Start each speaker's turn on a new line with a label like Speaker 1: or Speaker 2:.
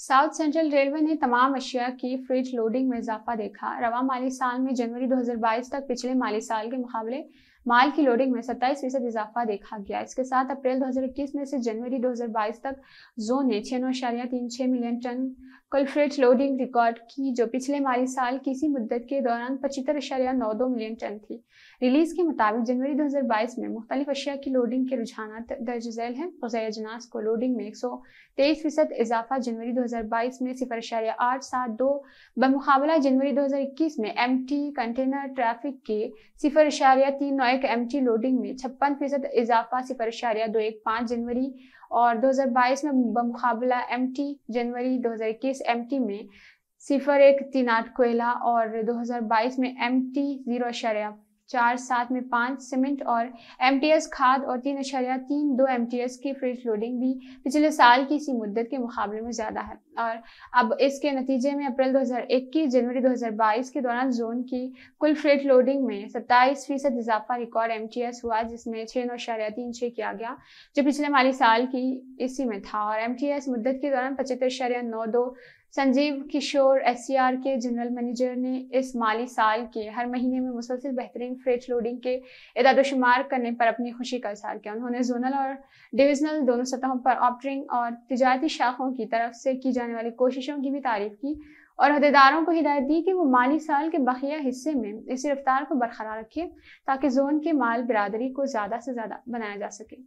Speaker 1: south central railway ने तमाम अशिया की फ्रिज लोडिंग में इजाफा देखा रवा माली साल में जनवरी 2022 तक पिछले माली साल के मुकाबले माल की लोडिंग में सत्ताईस फीसद इजाफा देखा गया इसके साथ अप्रैल 2021 में से जनवरी 2022 तक जोन ने छियानवे तीन छह मिलियन टन कल फ्रेट लोडिंग रिकॉर्ड की जो पिछले माली साल की मुद्दत के दौरान पचहत्तर अशारिया नौ दो मिलियन टन थी रिलीज के मुताबिक जनवरी 2022 में मुख्तलिफ अशिया की लोडिंग के रुझान दर्ज झैल हैं गुजैर जनास को लोडिंग में एक सौ तेईस फीसद इजाफा जनवरी 2022 में सिफर अशारिया आठ सात दो बमुकाबला जनवरी 2021 में एम टी कंटेनर ट्रैफिक के सिफर अशारिया तीन नौ एम टी लोडिंग में छप्पन फीसद इजाफा सिफर इशारिया दो एक पाँच जनवरी और 2022 में बमकाबला एम टी जनवरी 2021 टी में सिफर एक तीन आठ कोयला और 2022 में एम टी जीरो इशारिया चार सात में पाँच सीमेंट और एम खाद और तीन अशरिया तीन दो एम की फ्रिज लोडिंग भी पिछले साल की इसी मुद्दत के मुकाबले में ज़्यादा है और अब इसके नतीजे में अप्रैल 2021 जनवरी 2022 के दौरान जोन की कुल फ्रिज लोडिंग में सत्ताईस फीसद इजाफा रिकॉर्ड एम हुआ जिसमें छः नौ अशारिया तीन छः किया गया जो पिछले माली साल की इसी में था और एम टी मुद्दत के दौरान पचहत्तर अशारिया नौ दो संजीव किशोर एस के जनरल मैनेजर ने इस माली साल के हर महीने में मुसलसल बेहतरीन फ्रेट लोडिंग के इदादोशुमार करने पर अपनी खुशी का इजहार किया उन्होंने जोनल और डिविजनल दोनों सतहों पर ऑपरिंग और तजारती शाखों की तरफ से की जाने वाली कोशिशों की भी तारीफ की और अहदेदारों को हिदायत दी कि वो माली साल के बखिया हिस्से में इस रफ्तार को बरकरार रखें ताकि जोन के माल बरदरी को ज़्यादा से ज़्यादा बनाया जा सके